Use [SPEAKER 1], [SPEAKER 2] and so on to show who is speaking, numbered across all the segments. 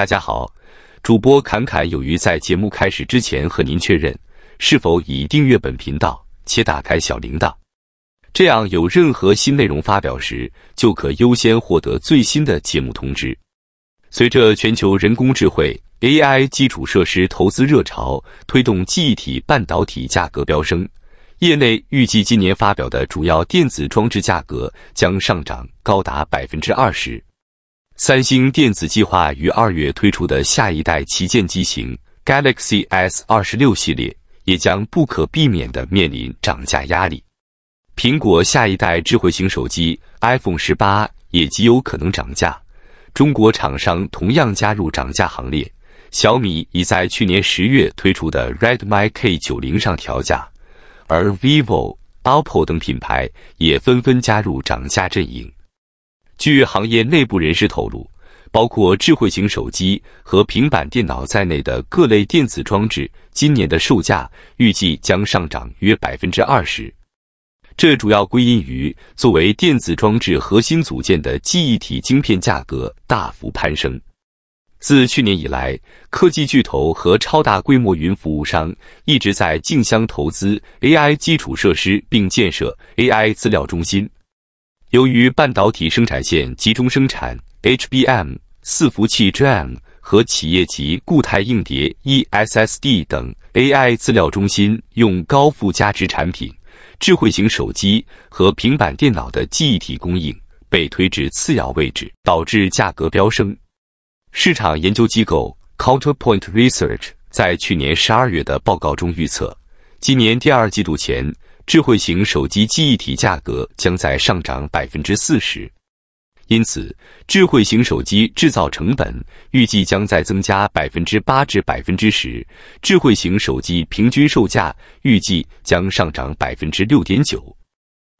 [SPEAKER 1] 大家好，主播侃侃有余在节目开始之前和您确认，是否已订阅本频道且打开小铃铛？这样有任何新内容发表时，就可优先获得最新的节目通知。随着全球人工智能 AI 基础设施投资热潮推动，记忆体半导体价格飙升，业内预计今年发表的主要电子装置价格将上涨高达百分之二十。三星电子计划于二月推出的下一代旗舰机型 Galaxy S 二十六系列，也将不可避免地面临涨价压力。苹果下一代智慧型手机 iPhone 十八也极有可能涨价。中国厂商同样加入涨价行列，小米已在去年十月推出的 Redmi K 九零上调价，而 vivo、OPPO 等品牌也纷纷加入涨价阵营。据行业内部人士透露，包括智慧型手机和平板电脑在内的各类电子装置，今年的售价预计将上涨约百分之二十。这主要归因于作为电子装置核心组件的记忆体晶片价格大幅攀升。自去年以来，科技巨头和超大规模云服务商一直在竞相投资 AI 基础设施并建设 AI 资料中心。由于半导体生产线集中生产 HBM 四服器 j a m 和企业级固态硬碟 eSSD 等 AI 资料中心用高附加值产品，智慧型手机和平板电脑的记忆体供应被推至次要位置，导致价格飙升。市场研究机构 Counterpoint Research 在去年十二月的报告中预测，今年第二季度前。智慧型手机记忆体价格将在上涨百分之四十，因此智慧型手机制造成本预计将在增加百分之八至百分之十。智慧型手机平均售价预计将上涨百分之六点九。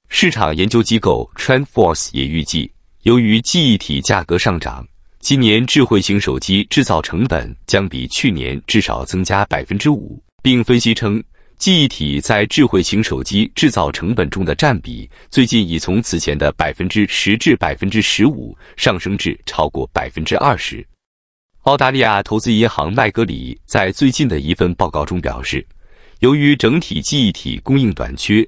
[SPEAKER 1] 市场研究机构 TrendForce 也预计，由于记忆体价格上涨，今年智慧型手机制造成本将比去年至少增加百分之五，并分析称。记忆体在智慧型手机制造成本中的占比，最近已从此前的百分之十至百分之十五上升至超过百分之二十。澳大利亚投资银行麦格里在最近的一份报告中表示，由于整体记忆体供应短缺，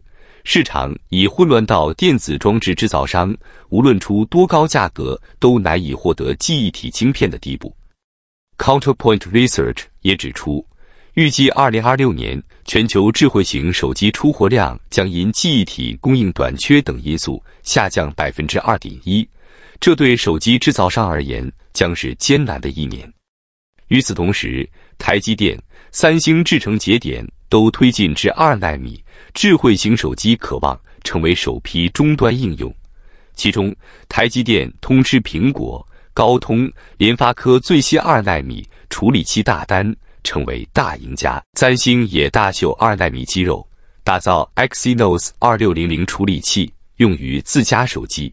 [SPEAKER 1] 市场已混乱到电子装置制造商无论出多高价格都难以获得记忆体晶片的地步。Counterpoint Research 也指出。预计二零二六年全球智慧型手机出货量将因记忆体供应短缺等因素下降百分之二点一，这对手机制造商而言将是艰难的一年。与此同时，台积电、三星制程节点都推进至二纳米，智慧型手机渴望成为首批终端应用。其中，台积电通知苹果、高通、联发科最新二纳米处理器大单。成为大赢家。三星也大秀二纳米肌肉，打造 Exynos 2600处理器，用于自家手机。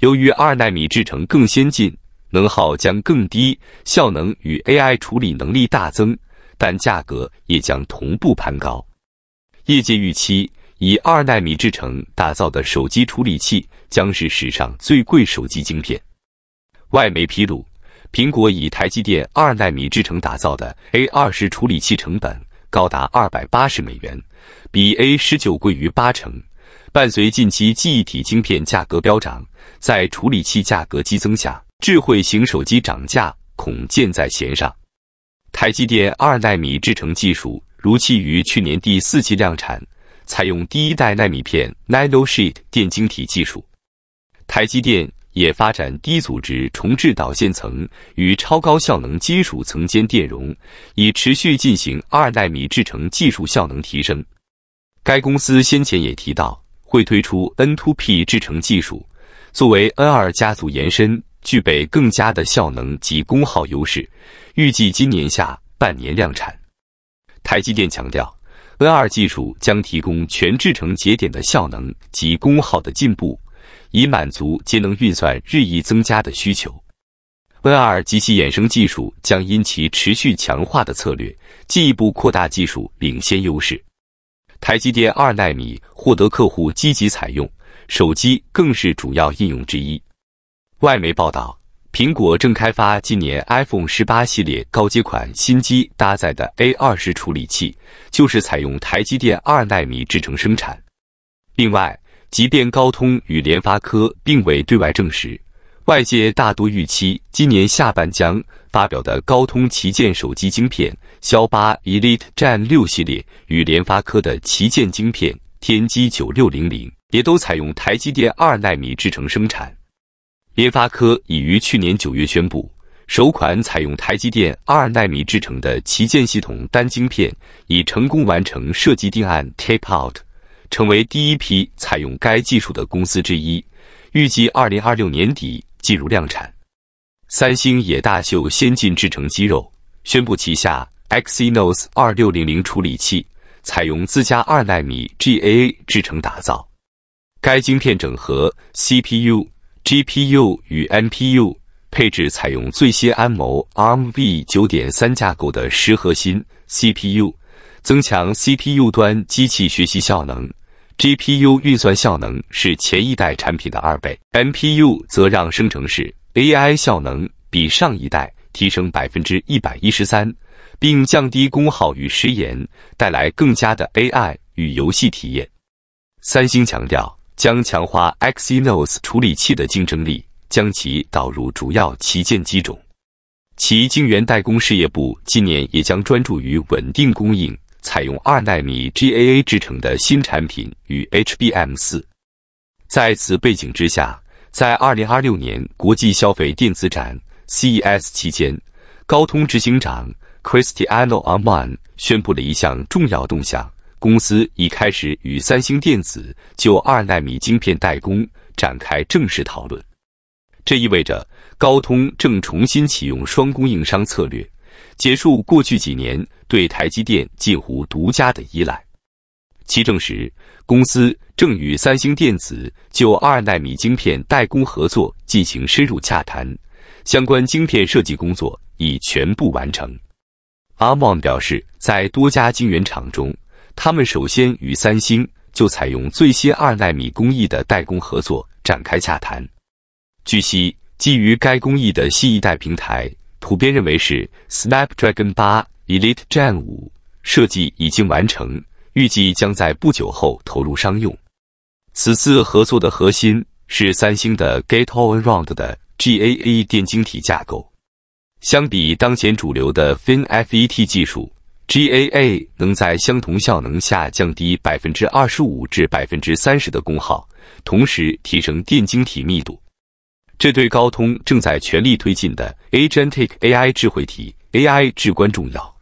[SPEAKER 1] 由于二纳米制程更先进，能耗将更低，效能与 AI 处理能力大增，但价格也将同步攀高。业界预期，以二纳米制程打造的手机处理器将是史上最贵手机晶片。外媒披露。苹果以台积电二纳米制程打造的 A 二十处理器成本高达二百八十美元，比 A 十九贵逾八成。伴随近期记忆体晶片价格飙涨，在处理器价格激增下，智慧型手机涨价恐箭在弦上。台积电二纳米制程技术如期于去年第四季量产，采用第一代纳米片 （nano sheet） 电晶体技术。台积电。也发展低阻值重置导线层与超高效能金属层间电容，以持续进行二纳米制程技术效能提升。该公司先前也提到会推出 N2P 制程技术，作为 N2 家族延伸，具备更加的效能及功耗优势，预计今年下半年量产。台积电强调，N2 技术将提供全制程节点的效能及功耗的进步。以满足节能运算日益增加的需求，N2 及其衍生技术将因其持续强化的策略，进一步扩大技术领先优势。台积电二纳米获得客户积极采用，手机更是主要应用之一。外媒报道，苹果正开发今年 iPhone 18系列高阶款新机搭载的 A20 处理器，就是采用台积电二纳米制成生产。另外，即便高通与联发科并未对外证实，外界大多预期今年下半将发表的高通旗舰手机晶片骁八 Elite Gen 六系列与联发科的旗舰晶片天玑九六零零也都采用台积电二纳米制程生产。联发科已于去年九月宣布，首款采用台积电二纳米制程的旗舰系统单晶片已成功完成设计定案 （tape out）。成为第一批采用该技术的公司之一，预计二零二六年底进入量产。三星也大秀先进制程肌肉，宣布旗下 Exynos 二六零零处理器采用自家二纳米 GAA 制程打造。该晶片整合 CPU、GPU 与 MPU，配置采用最新安谋 Armv 九点三架构的十核心 CPU，增强 CPU 端机器学习效能。GPU 运算效能是前一代产品的二倍，MPU 则让生成式 AI 效能比上一代提升百分之一百一十三，并降低功耗与时延，带来更加的 AI 与游戏体验。三星强调将强化 Exynos 处理器的竞争力，将其导入主要旗舰机种。其晶圆代工事业部今年也将专注于稳定供应。采用二纳米 GAA 制成的新产品与 HBM 四。在此背景之下，在二零二六年国际消费电子展 CES 期间，高通执行长 Christiano a r m a n 宣布了一项重要动向：公司已开始与三星电子就二纳米晶片代工展开正式讨论。这意味着高通正重新启用双供应商策略。结束过去几年对台积电近乎独家的依赖。其证实，公司正与三星电子就二纳米晶片代工合作进行深入洽谈，相关晶片设计工作已全部完成。阿旺表示，在多家晶圆厂中，他们首先与三星就采用最新二纳米工艺的代工合作展开洽谈。据悉，基于该工艺的新一代平台。普遍认为是 Snapdragon 八 Elite Gen 五设计已经完成，预计将在不久后投入商用。此次合作的核心是三星的 Gate On Round 的 GAA 电晶体架构。相比当前主流的 FinFET 技术，GAA 能在相同效能下降低百分之二十五至百分之三十的功耗，同时提升电晶体密度。这对高通正在全力推进的 Agentic AI 智慧体 AI 至关重要。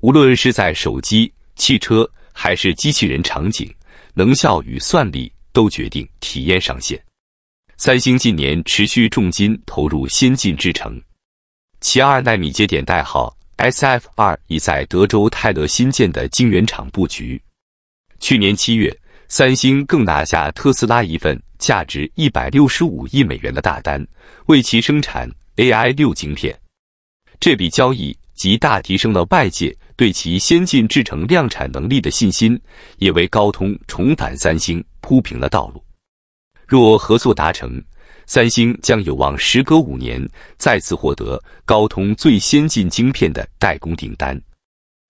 [SPEAKER 1] 无论是在手机、汽车还是机器人场景，能效与算力都决定体验上限。三星近年持续重金投入先进制程，其二纳米节点代号 SF 二已在德州泰勒新建的晶圆厂布局。去年七月。三星更拿下特斯拉一份价值一百六十五亿美元的大单，为其生产 AI 六晶片。这笔交易极大提升了外界对其先进制程量产能力的信心，也为高通重返三星铺平了道路。若合作达成，三星将有望时隔五年再次获得高通最先进晶片的代工订单。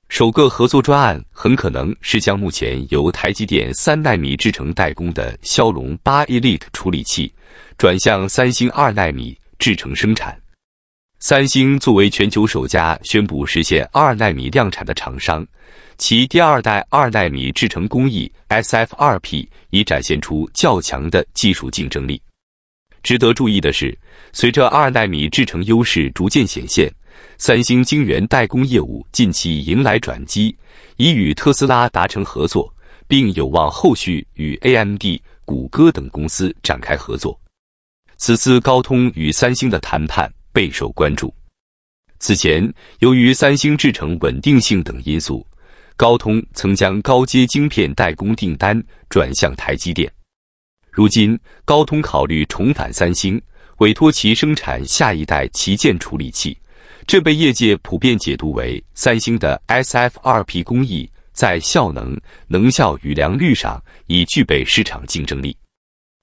[SPEAKER 1] 首个合作专案很可能是将目前由台积电三纳米制程代工的骁龙八 Elite 处理器转向三星二纳米制程生产。三星作为全球首家宣布实现二纳米量产的厂商，其第二代二纳米制程工艺 SF2P 已展现出较强的技术竞争力。值得注意的是，随着二纳米制程优势逐渐显现。三星晶圆代工业务近期迎来转机，已与特斯拉达成合作，并有望后续与 AMD、谷歌等公司展开合作。此次高通与三星的谈判备受关注。此前，由于三星制程稳定性等因素，高通曾将高阶晶片代工订单转向台积电。如今，高通考虑重返三星，委托其生产下一代旗舰处理器。这被业界普遍解读为三星的 S F R P 工艺在效能、能效与良率上已具备市场竞争力。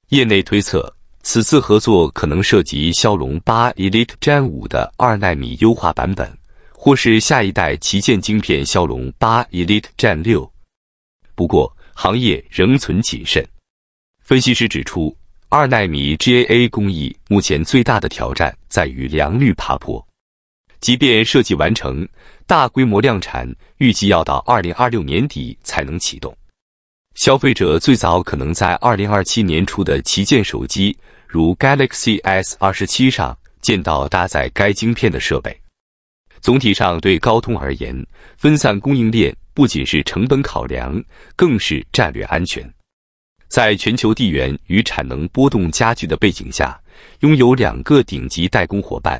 [SPEAKER 1] 业内推测，此次合作可能涉及骁龙八 Elite Gen 五的二纳米优化版本，或是下一代旗舰晶片骁龙八 Elite Gen 六。不过，行业仍存谨慎。分析师指出，二纳米 G A A 工艺目前最大的挑战在于良率爬坡。即便设计完成，大规模量产预计要到二零二六年底才能启动，消费者最早可能在二零二七年初的旗舰手机，如 Galaxy S 二十七上见到搭载该晶片的设备。总体上，对高通而言，分散供应链不仅是成本考量，更是战略安全。在全球地缘与产能波动加剧的背景下，拥有两个顶级代工伙伴。